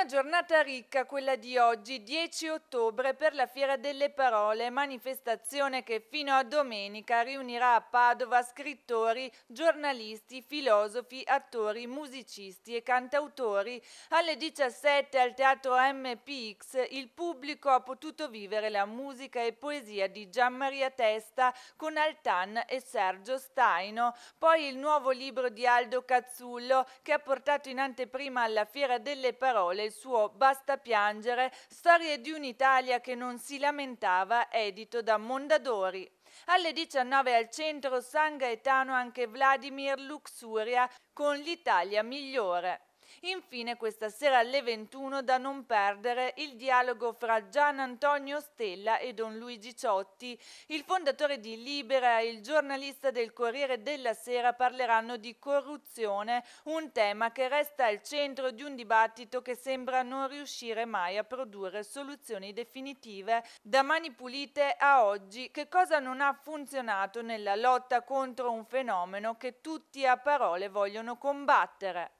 Una giornata ricca, quella di oggi, 10 ottobre, per la Fiera delle Parole, manifestazione che fino a domenica riunirà a Padova scrittori, giornalisti, filosofi, attori, musicisti e cantautori. Alle 17 al teatro MPX il pubblico ha potuto vivere la musica e poesia di Gian Maria Testa con Altan e Sergio Staino. Poi il nuovo libro di Aldo Cazzullo che ha portato in anteprima alla Fiera delle Parole il suo Basta piangere, Storie di un'Italia che non si lamentava, edito da Mondadori. Alle 19 al centro San Gaetano anche Vladimir Luxuria con l'Italia migliore. Infine questa sera alle 21 da non perdere il dialogo fra Gian Antonio Stella e Don Luigi Ciotti. Il fondatore di Libera e il giornalista del Corriere della Sera parleranno di corruzione, un tema che resta al centro di un dibattito che sembra non riuscire mai a produrre soluzioni definitive. Da mani pulite a oggi, che cosa non ha funzionato nella lotta contro un fenomeno che tutti a parole vogliono combattere?